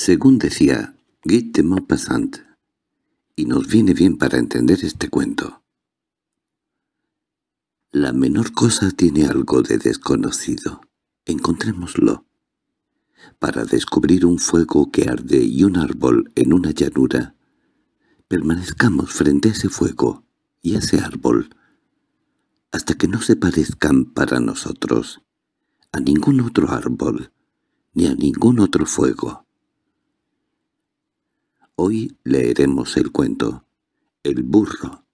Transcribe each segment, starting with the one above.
Según decía Guy de Maupassant, y nos viene bien para entender este cuento. La menor cosa tiene algo de desconocido. Encontrémoslo. Para descubrir un fuego que arde y un árbol en una llanura, permanezcamos frente a ese fuego y a ese árbol, hasta que no se parezcan para nosotros a ningún otro árbol ni a ningún otro fuego. Hoy leeremos el cuento El burro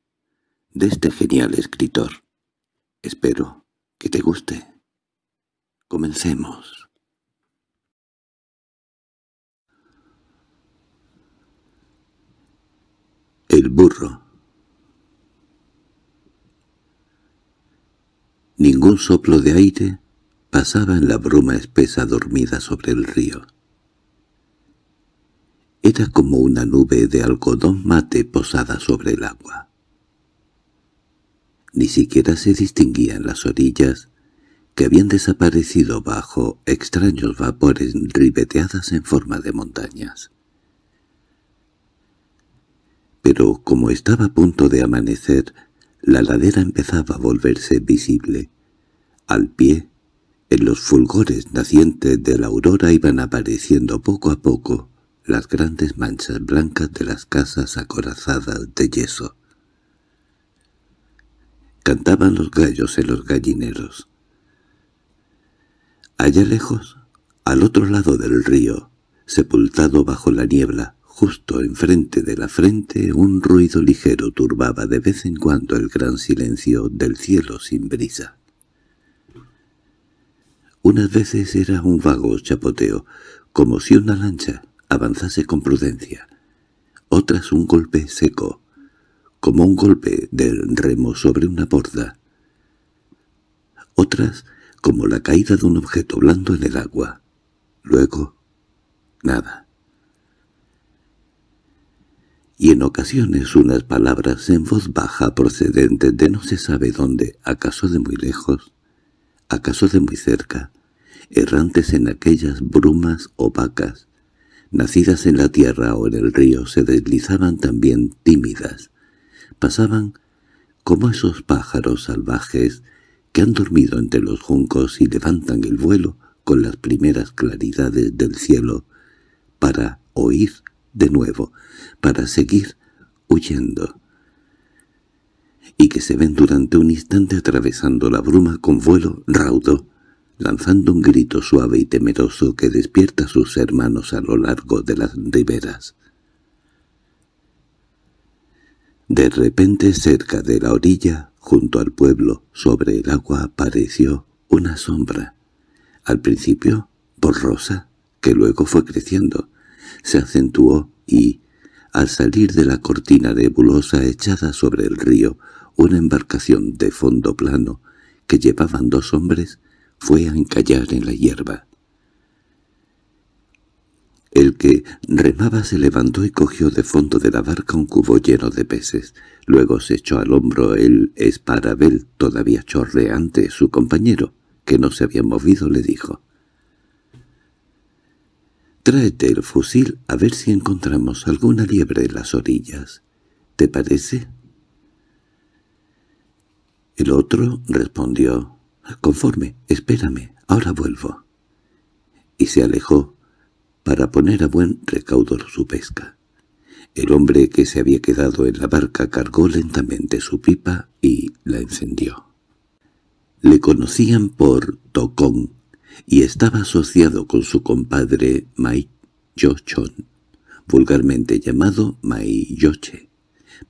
de este genial escritor. Espero que te guste. Comencemos. El burro Ningún soplo de aire pasaba en la bruma espesa dormida sobre el río. Era como una nube de algodón mate posada sobre el agua. Ni siquiera se distinguían las orillas, que habían desaparecido bajo extraños vapores ribeteadas en forma de montañas. Pero como estaba a punto de amanecer, la ladera empezaba a volverse visible. Al pie, en los fulgores nacientes de la aurora iban apareciendo poco a poco las grandes manchas blancas de las casas acorazadas de yeso. Cantaban los gallos en los gallineros. Allá lejos, al otro lado del río, sepultado bajo la niebla, justo enfrente de la frente, un ruido ligero turbaba de vez en cuando el gran silencio del cielo sin brisa. Unas veces era un vago chapoteo, como si una lancha, avanzase con prudencia. Otras un golpe seco, como un golpe del remo sobre una borda. Otras como la caída de un objeto blando en el agua. Luego, nada. Y en ocasiones unas palabras en voz baja procedentes de no se sabe dónde, acaso de muy lejos, acaso de muy cerca, errantes en aquellas brumas opacas, nacidas en la tierra o en el río, se deslizaban también tímidas. Pasaban como esos pájaros salvajes que han dormido entre los juncos y levantan el vuelo con las primeras claridades del cielo para oír de nuevo, para seguir huyendo, y que se ven durante un instante atravesando la bruma con vuelo raudo lanzando un grito suave y temeroso que despierta a sus hermanos a lo largo de las riberas. De repente cerca de la orilla, junto al pueblo, sobre el agua apareció una sombra. Al principio borrosa, que luego fue creciendo, se acentuó y, al salir de la cortina nebulosa echada sobre el río, una embarcación de fondo plano, que llevaban dos hombres, fue a encallar en la hierba. El que remaba se levantó y cogió de fondo de la barca un cubo lleno de peces. Luego se echó al hombro el esparabel todavía chorreante. Su compañero, que no se había movido, le dijo. «Tráete el fusil a ver si encontramos alguna liebre en las orillas. ¿Te parece?» El otro respondió —Conforme, espérame, ahora vuelvo. Y se alejó para poner a buen recaudo su pesca. El hombre que se había quedado en la barca cargó lentamente su pipa y la encendió. Le conocían por Tocón y estaba asociado con su compadre Mai Yochon, vulgarmente llamado Mai Yoche,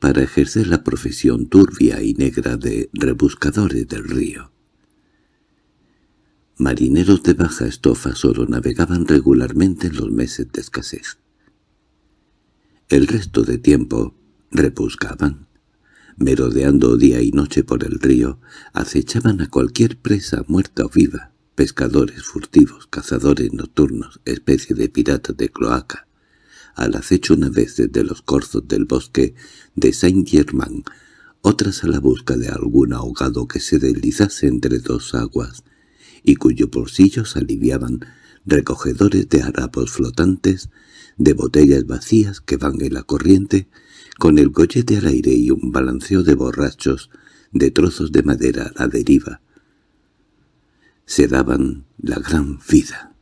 para ejercer la profesión turbia y negra de rebuscadores del río. Marineros de baja estofa solo navegaban regularmente en los meses de escasez. El resto de tiempo rebuscaban, merodeando día y noche por el río, acechaban a cualquier presa muerta o viva, pescadores furtivos, cazadores nocturnos, especie de piratas de cloaca, al acecho una vez desde los corzos del bosque de Saint-Germain, otras a la busca de algún ahogado que se deslizase entre dos aguas y cuyos bolsillos aliviaban recogedores de harapos flotantes, de botellas vacías que van en la corriente, con el gollete al aire y un balanceo de borrachos, de trozos de madera a deriva. Se daban la gran vida.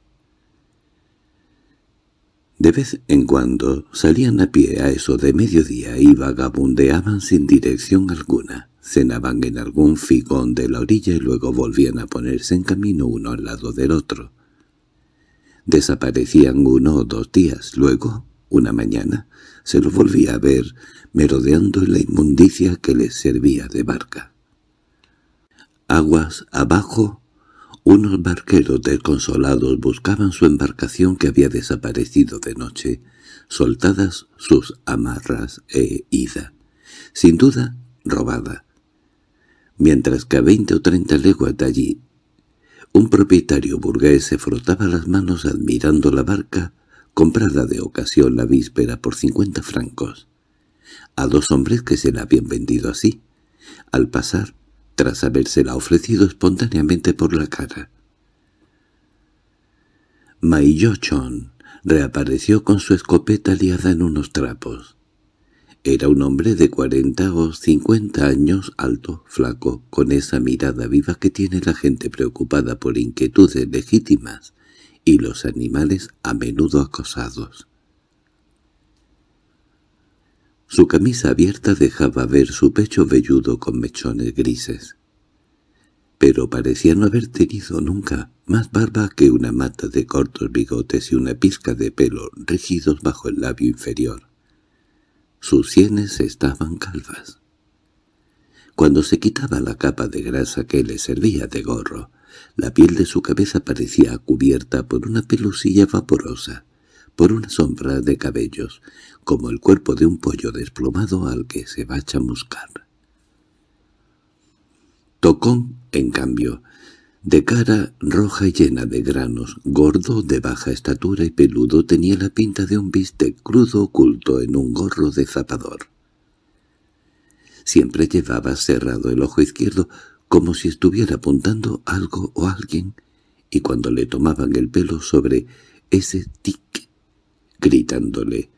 De vez en cuando salían a pie a eso de mediodía y vagabundeaban sin dirección alguna. Cenaban en algún figón de la orilla y luego volvían a ponerse en camino uno al lado del otro. Desaparecían uno o dos días, luego, una mañana, se los volvía a ver merodeando en la inmundicia que les servía de barca. Aguas abajo, unos barqueros desconsolados buscaban su embarcación que había desaparecido de noche, soltadas sus amarras e ida, sin duda robada, mientras que a veinte o treinta leguas de allí un propietario burgués se frotaba las manos admirando la barca, comprada de ocasión la víspera por cincuenta francos, a dos hombres que se la habían vendido así, al pasar, tras habérsela ofrecido espontáneamente por la cara. Maillochon reapareció con su escopeta liada en unos trapos. Era un hombre de cuarenta o cincuenta años, alto, flaco, con esa mirada viva que tiene la gente preocupada por inquietudes legítimas y los animales a menudo acosados. Su camisa abierta dejaba ver su pecho velludo con mechones grises. Pero parecía no haber tenido nunca más barba que una mata de cortos bigotes y una pizca de pelo rígidos bajo el labio inferior. Sus sienes estaban calvas. Cuando se quitaba la capa de grasa que le servía de gorro, la piel de su cabeza parecía cubierta por una pelusilla vaporosa, por una sombra de cabellos, como el cuerpo de un pollo desplomado al que se va a chamuscar. Tocón, en cambio, de cara roja y llena de granos, gordo, de baja estatura y peludo, tenía la pinta de un bistec crudo oculto en un gorro de zapador. Siempre llevaba cerrado el ojo izquierdo, como si estuviera apuntando algo o alguien, y cuando le tomaban el pelo sobre ese tic, gritándole,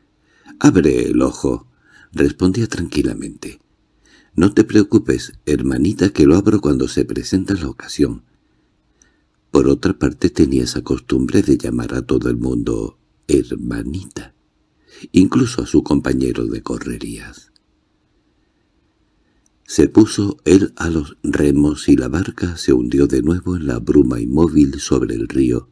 «¡Abre el ojo!», respondía tranquilamente. «No te preocupes, hermanita, que lo abro cuando se presenta la ocasión». Por otra parte tenía esa costumbre de llamar a todo el mundo hermanita, incluso a su compañero de correrías. Se puso él a los remos y la barca se hundió de nuevo en la bruma inmóvil sobre el río,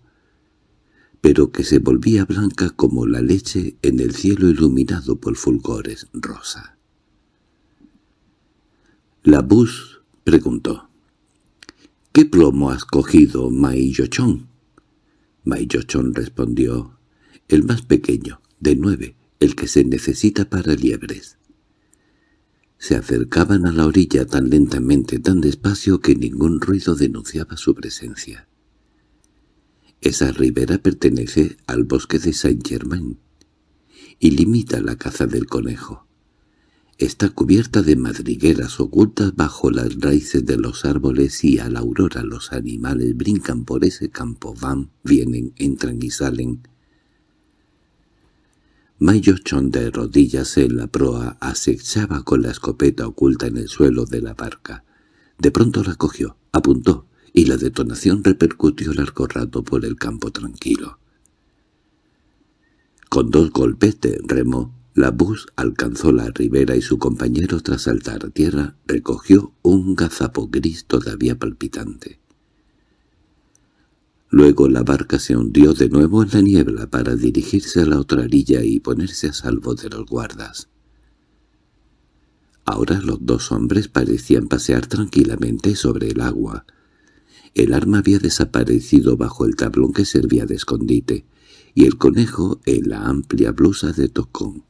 pero que se volvía blanca como la leche en el cielo iluminado por fulgores rosa. La bus preguntó. —¿Qué plomo has cogido, Maillochón? Maillochón respondió, —El más pequeño, de nueve, el que se necesita para liebres. Se acercaban a la orilla tan lentamente, tan despacio, que ningún ruido denunciaba su presencia. Esa ribera pertenece al bosque de Saint-Germain y limita la caza del conejo. Está cubierta de madrigueras ocultas bajo las raíces de los árboles y a la aurora los animales brincan por ese campo, van, vienen, entran y salen. Mayochon de rodillas en la proa acechaba con la escopeta oculta en el suelo de la barca. De pronto la cogió, apuntó, y la detonación repercutió largo rato por el campo tranquilo. Con dos golpes de remo la bus alcanzó la ribera y su compañero, tras saltar tierra, recogió un gazapo gris todavía palpitante. Luego la barca se hundió de nuevo en la niebla para dirigirse a la otra orilla y ponerse a salvo de los guardas. Ahora los dos hombres parecían pasear tranquilamente sobre el agua. El arma había desaparecido bajo el tablón que servía de escondite, y el conejo en la amplia blusa de tocón.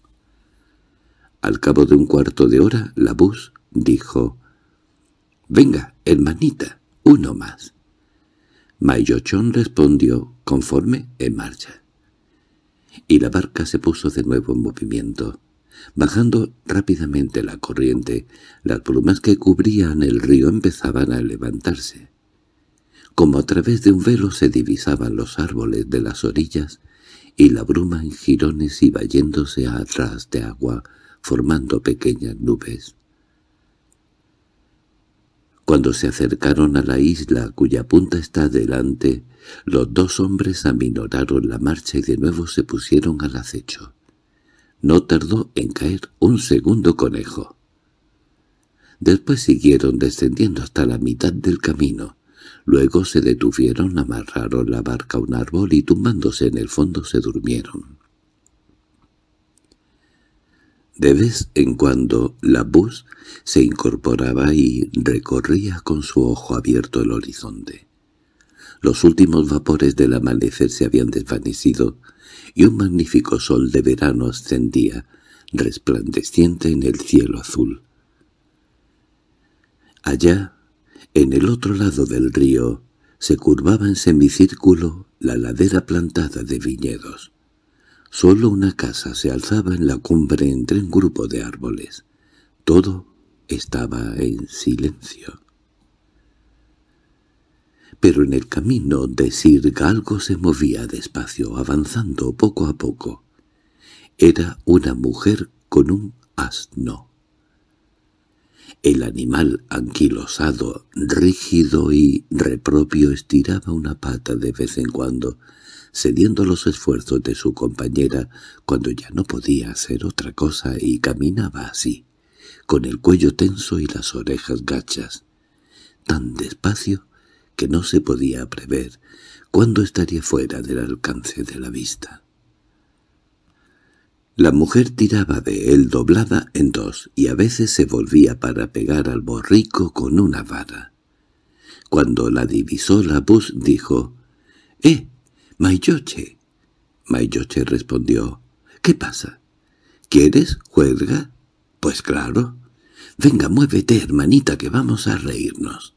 Al cabo de un cuarto de hora, la bus dijo, «Venga, hermanita, uno más». Mayochón respondió, «Conforme, en marcha». Y la barca se puso de nuevo en movimiento. Bajando rápidamente la corriente, las plumas que cubrían el río empezaban a levantarse. Como a través de un velo se divisaban los árboles de las orillas, y la bruma en jirones iba yéndose atrás de agua, formando pequeñas nubes. Cuando se acercaron a la isla cuya punta está delante, los dos hombres aminoraron la marcha y de nuevo se pusieron al acecho. No tardó en caer un segundo conejo. Después siguieron descendiendo hasta la mitad del camino. Luego se detuvieron, amarraron la barca a un árbol y tumbándose en el fondo se durmieron. De vez en cuando la bus se incorporaba y recorría con su ojo abierto el horizonte. Los últimos vapores del amanecer se habían desvanecido y un magnífico sol de verano ascendía, resplandeciente en el cielo azul. Allá, en el otro lado del río, se curvaba en semicírculo la ladera plantada de viñedos. Solo una casa se alzaba en la cumbre entre un grupo de árboles. Todo estaba en silencio. Pero en el camino de Sir Galgo se movía despacio, avanzando poco a poco. Era una mujer con un asno. El animal anquilosado, rígido y repropio estiraba una pata de vez en cuando, cediendo los esfuerzos de su compañera cuando ya no podía hacer otra cosa y caminaba así, con el cuello tenso y las orejas gachas, tan despacio que no se podía prever cuándo estaría fuera del alcance de la vista. La mujer tiraba de él doblada en dos y a veces se volvía para pegar al borrico con una vara. Cuando la divisó la voz dijo «¡Eh! —Mayoche. Mayoche respondió. —¿Qué pasa? ¿Quieres juelga? —Pues claro. —Venga, muévete, hermanita, que vamos a reírnos.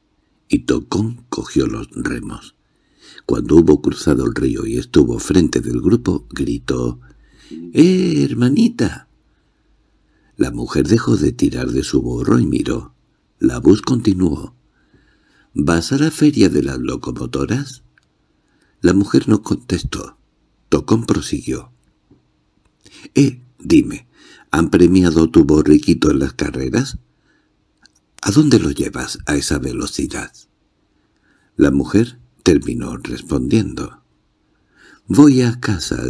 Y Tocón cogió los remos. Cuando hubo cruzado el río y estuvo frente del grupo, gritó —¡Eh, hermanita! La mujer dejó de tirar de su burro y miró. La voz continuó. —¿Vas a la feria de las locomotoras? La mujer no contestó. Tocón prosiguió. —Eh, dime, ¿han premiado tu borriquito en las carreras? —¿A dónde lo llevas a esa velocidad? La mujer terminó respondiendo. —Voy a casa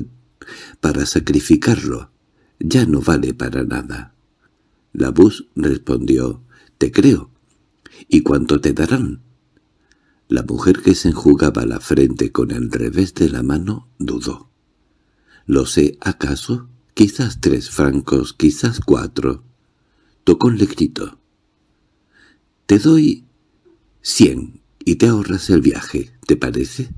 para sacrificarlo. Ya no vale para nada. La bus respondió. —Te creo. —¿Y cuánto te darán? La mujer que se enjugaba la frente con el revés de la mano dudó. —¿Lo sé acaso? Quizás tres francos, quizás cuatro. Tocó un gritó. —Te doy cien y te ahorras el viaje, ¿te parece?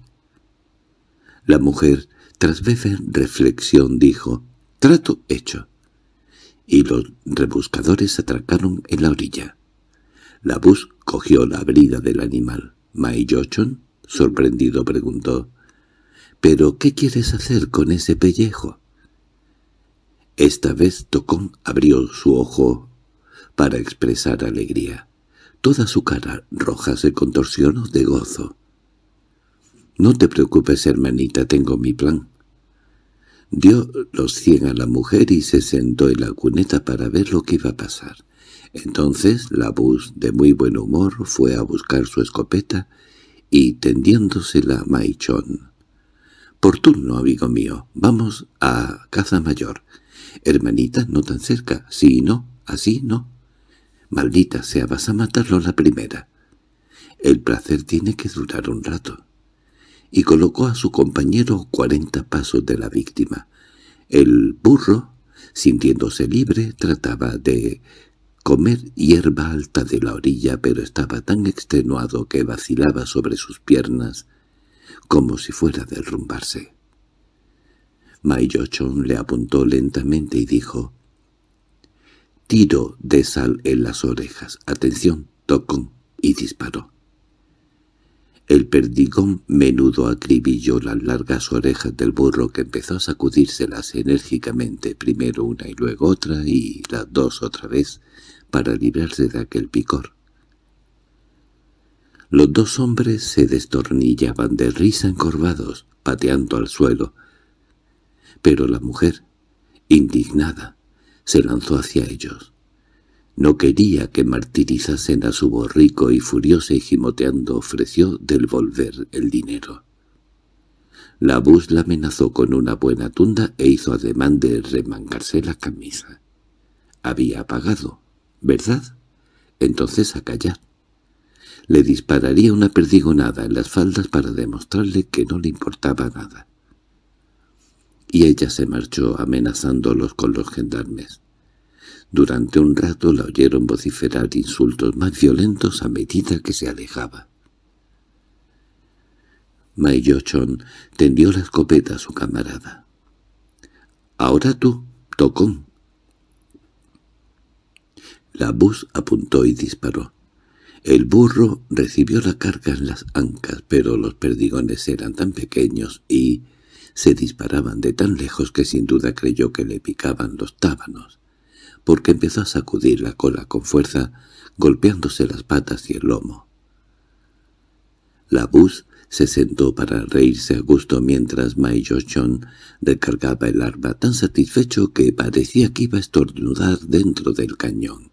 La mujer, tras breve reflexión, dijo, «Trato hecho». Y los rebuscadores atracaron en la orilla. La bus cogió la brida del animal. Maillochon, —sorprendido preguntó. —¿Pero qué quieres hacer con ese pellejo? Esta vez Tocón abrió su ojo para expresar alegría. Toda su cara roja se contorsionó de gozo. —No te preocupes, hermanita, tengo mi plan. Dio los cien a la mujer y se sentó en la cuneta para ver lo que iba a pasar. Entonces la bus de muy buen humor, fue a buscar su escopeta y tendiéndosela a Maichón. —Por turno, amigo mío, vamos a caza mayor. Hermanita, no tan cerca, sí no, así no. Maldita sea, vas a matarlo la primera. El placer tiene que durar un rato. Y colocó a su compañero cuarenta pasos de la víctima. El burro, sintiéndose libre, trataba de comer hierba alta de la orilla, pero estaba tan extenuado que vacilaba sobre sus piernas como si fuera a derrumbarse. Mayochón le apuntó lentamente y dijo, «Tiro de sal en las orejas, atención, tocón», y disparó. El perdigón menudo acribilló las largas orejas del burro que empezó a sacudírselas enérgicamente, primero una y luego otra, y las dos otra vez, para librarse de aquel picor. Los dos hombres se destornillaban de risa encorvados, pateando al suelo. Pero la mujer, indignada, se lanzó hacia ellos. No quería que martirizasen a su borrico y furiosa y gimoteando ofreció devolver el dinero. La bus la amenazó con una buena tunda e hizo ademán de remangarse la camisa. Había pagado, ¿Verdad? Entonces a callar. Le dispararía una perdigonada en las faldas para demostrarle que no le importaba nada. Y ella se marchó amenazándolos con los gendarmes. Durante un rato la oyeron vociferar insultos más violentos a medida que se alejaba. Mayochon tendió la escopeta a su camarada. —¡Ahora tú, tocón! La bus apuntó y disparó. El burro recibió la carga en las ancas, pero los perdigones eran tan pequeños y se disparaban de tan lejos que sin duda creyó que le picaban los tábanos, porque empezó a sacudir la cola con fuerza, golpeándose las patas y el lomo. La bus se sentó para reírse a gusto mientras Mai John recargaba el arma tan satisfecho que parecía que iba a estornudar dentro del cañón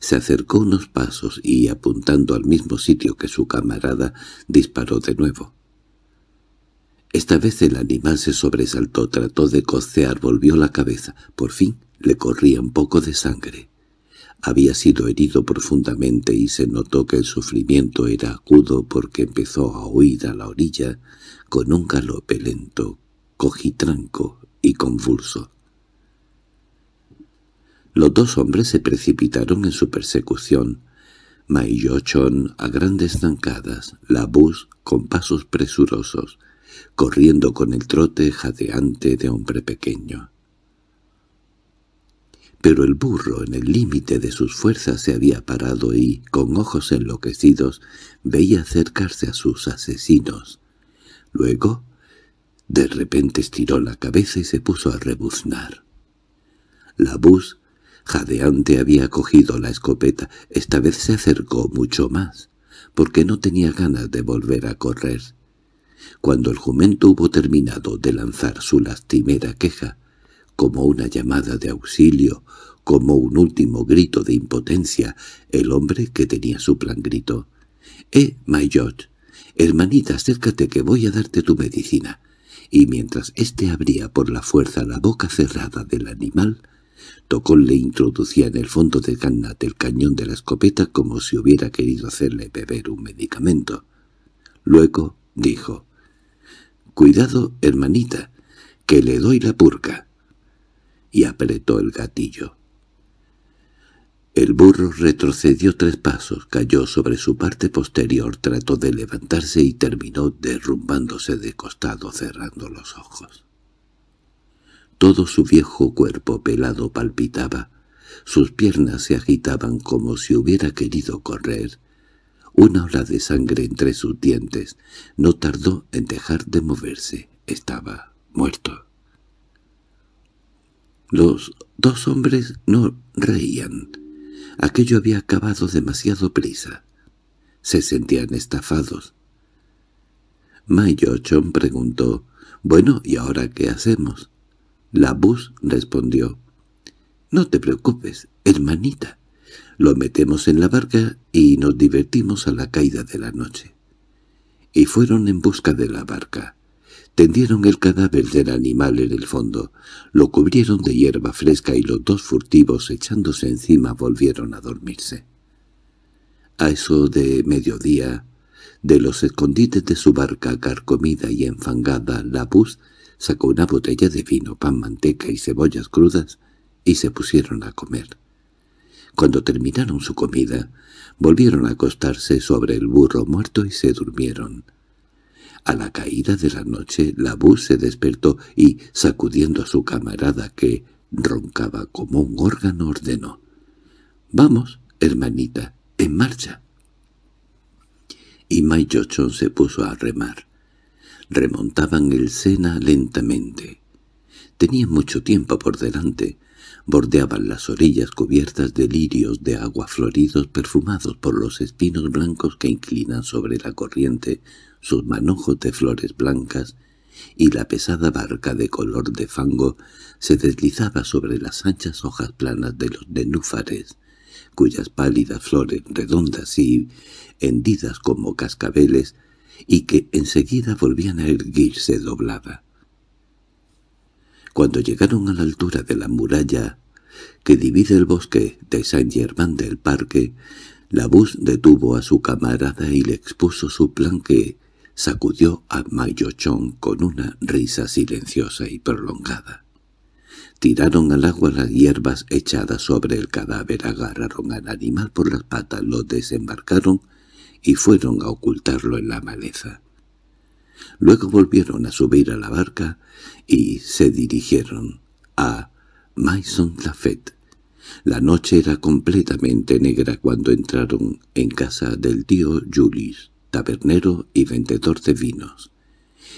se acercó unos pasos y, apuntando al mismo sitio que su camarada, disparó de nuevo. Esta vez el animal se sobresaltó, trató de cocear, volvió la cabeza. Por fin le corría un poco de sangre. Había sido herido profundamente y se notó que el sufrimiento era agudo porque empezó a huir a la orilla con un galope lento, cojitranco y convulso. Los dos hombres se precipitaron en su persecución. Maillochon a grandes zancadas, la bus con pasos presurosos, corriendo con el trote jadeante de hombre pequeño. Pero el burro en el límite de sus fuerzas se había parado y, con ojos enloquecidos, veía acercarse a sus asesinos. Luego, de repente estiró la cabeza y se puso a rebuznar. La bus Jadeante había cogido la escopeta. Esta vez se acercó mucho más, porque no tenía ganas de volver a correr. Cuando el jumento hubo terminado de lanzar su lastimera queja, como una llamada de auxilio, como un último grito de impotencia, el hombre que tenía su plan gritó. —¡Eh, George! Hermanita, acércate que voy a darte tu medicina. Y mientras éste abría por la fuerza la boca cerrada del animal, Tocón le introducía en el fondo de Gannat el cañón de la escopeta como si hubiera querido hacerle beber un medicamento. Luego dijo, «Cuidado, hermanita, que le doy la purca». Y apretó el gatillo. El burro retrocedió tres pasos, cayó sobre su parte posterior, trató de levantarse y terminó derrumbándose de costado cerrando los ojos. Todo su viejo cuerpo pelado palpitaba, sus piernas se agitaban como si hubiera querido correr. Una ola de sangre entre sus dientes no tardó en dejar de moverse. Estaba muerto. Los dos hombres no reían. Aquello había acabado demasiado prisa. Se sentían estafados. Chon preguntó, «Bueno, ¿y ahora qué hacemos?» La bus respondió, «No te preocupes, hermanita. Lo metemos en la barca y nos divertimos a la caída de la noche». Y fueron en busca de la barca. Tendieron el cadáver del animal en el fondo, lo cubrieron de hierba fresca y los dos furtivos echándose encima volvieron a dormirse. A eso de mediodía, de los escondites de su barca carcomida y enfangada, la bus sacó una botella de vino, pan, manteca y cebollas crudas y se pusieron a comer. Cuando terminaron su comida, volvieron a acostarse sobre el burro muerto y se durmieron. A la caída de la noche, la bus se despertó y, sacudiendo a su camarada que roncaba como un órgano, ordenó. «Vamos, hermanita, en marcha». Y Mai se puso a remar remontaban el Sena lentamente. Tenían mucho tiempo por delante. Bordeaban las orillas cubiertas de lirios de agua floridos perfumados por los espinos blancos que inclinan sobre la corriente sus manojos de flores blancas y la pesada barca de color de fango se deslizaba sobre las anchas hojas planas de los nenúfares, cuyas pálidas flores redondas y hendidas como cascabeles y que enseguida volvían a erguirse doblada. Cuando llegaron a la altura de la muralla que divide el bosque de saint Germán del parque, la bus detuvo a su camarada y le expuso su plan que sacudió a Mayochón con una risa silenciosa y prolongada. Tiraron al agua las hierbas echadas sobre el cadáver, agarraron al animal por las patas, lo desembarcaron y fueron a ocultarlo en la maleza. Luego volvieron a subir a la barca y se dirigieron a Maison Lafette. La noche era completamente negra cuando entraron en casa del tío Julius, tabernero y vendedor de vinos.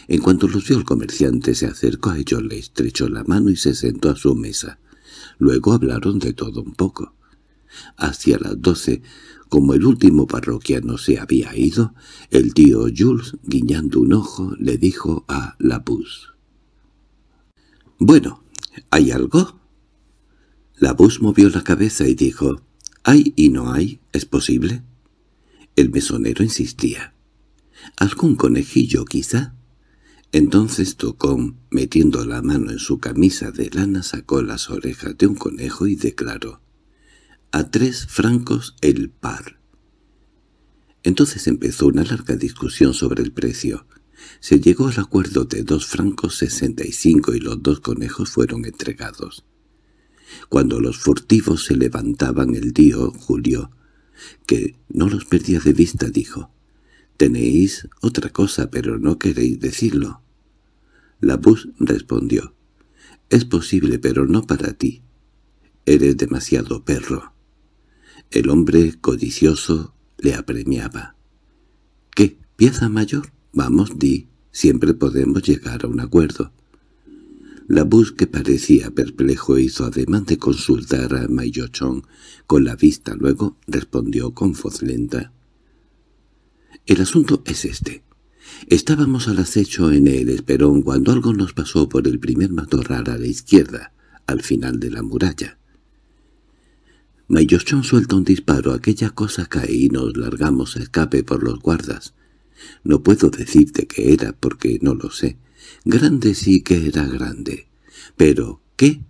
En cuanto los vio el comerciante se acercó a ellos, le estrechó la mano y se sentó a su mesa. Luego hablaron de todo un poco. Hacia las doce, como el último parroquiano se había ido, el tío Jules, guiñando un ojo, le dijo a Labus. —Bueno, ¿hay algo? Labus movió la cabeza y dijo, —¿Hay y no hay? ¿Es posible? El mesonero insistía. —¿Algún conejillo, quizá? Entonces Tocón, metiendo la mano en su camisa de lana, sacó las orejas de un conejo y declaró, a tres francos el par. Entonces empezó una larga discusión sobre el precio. Se llegó al acuerdo de dos francos sesenta y cinco y los dos conejos fueron entregados. Cuando los furtivos se levantaban el tío Julio, que no los perdía de vista, dijo, «Tenéis otra cosa, pero no queréis decirlo». La bus respondió, «Es posible, pero no para ti. Eres demasiado perro». El hombre codicioso le apremiaba. —¿Qué, pieza mayor? Vamos, di, siempre podemos llegar a un acuerdo. La voz que parecía perplejo, hizo además de consultar a Mayochón Con la vista luego respondió con voz lenta. —El asunto es este. Estábamos al acecho en el Esperón cuando algo nos pasó por el primer matorral a la izquierda, al final de la muralla. Mayochón suelta un disparo, aquella cosa cae y nos largamos a escape por los guardas. No puedo decirte qué era porque no lo sé. Grande sí que era grande. ¿Pero qué?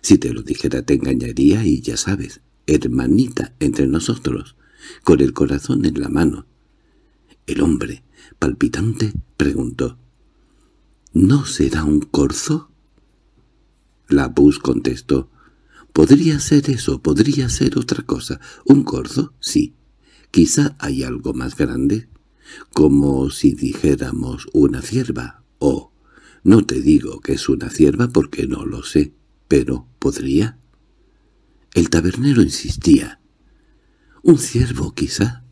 Si te lo dijera te engañaría y ya sabes, hermanita entre nosotros, con el corazón en la mano. El hombre, palpitante, preguntó. —¿No será un corzo? La bus contestó. Podría ser eso, podría ser otra cosa. ¿Un corzo? Sí. Quizá hay algo más grande, como si dijéramos una cierva, o... No te digo que es una cierva porque no lo sé, pero ¿podría? El tabernero insistía. ¿Un ciervo, quizá?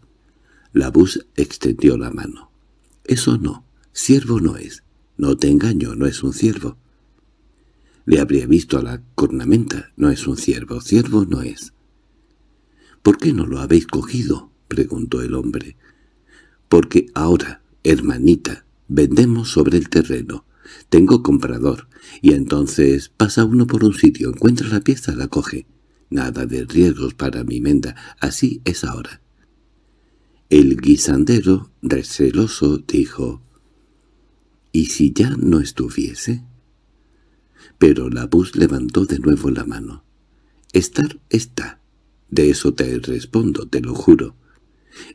La voz extendió la mano. Eso no, ciervo no es. No te engaño, no es un ciervo. Le habría visto a la cornamenta. No es un ciervo. Ciervo no es. —¿Por qué no lo habéis cogido? —preguntó el hombre. —Porque ahora, hermanita, vendemos sobre el terreno. Tengo comprador. Y entonces pasa uno por un sitio, encuentra la pieza, la coge. Nada de riesgos para mi menda. Así es ahora. El guisandero, receloso, dijo, —¿Y si ya no estuviese? pero la voz levantó de nuevo la mano. «Estar está. De eso te respondo, te lo juro.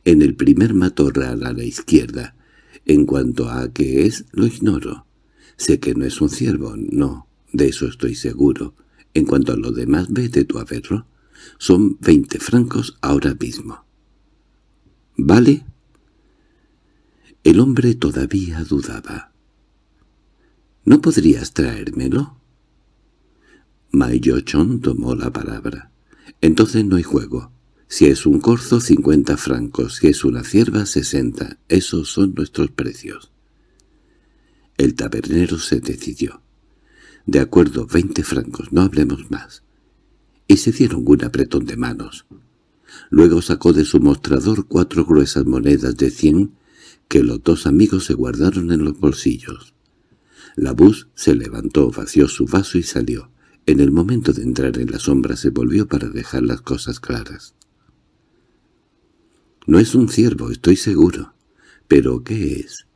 En el primer matorral a la izquierda. En cuanto a qué es, lo ignoro. Sé que no es un ciervo, no, de eso estoy seguro. En cuanto a lo demás, vete de a verlo. Son veinte francos ahora mismo». «¿Vale?» El hombre todavía dudaba. —¿No podrías traérmelo? Mayochon tomó la palabra. «Entonces no hay juego. Si es un corzo, cincuenta francos. Si es una cierva, sesenta. Esos son nuestros precios». El tabernero se decidió. «De acuerdo, veinte francos, no hablemos más». Y se dieron un apretón de manos. Luego sacó de su mostrador cuatro gruesas monedas de cien que los dos amigos se guardaron en los bolsillos. La bus se levantó, vació su vaso y salió. En el momento de entrar en la sombra se volvió para dejar las cosas claras. No es un ciervo, estoy seguro. ¿Pero qué es?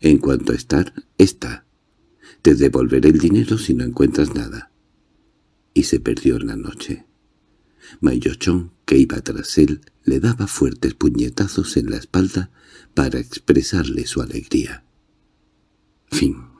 En cuanto a estar, está. Te devolveré el dinero si no encuentras nada. Y se perdió en la noche. Mayochón, que iba tras él, le daba fuertes puñetazos en la espalda para expresarle su alegría. Fin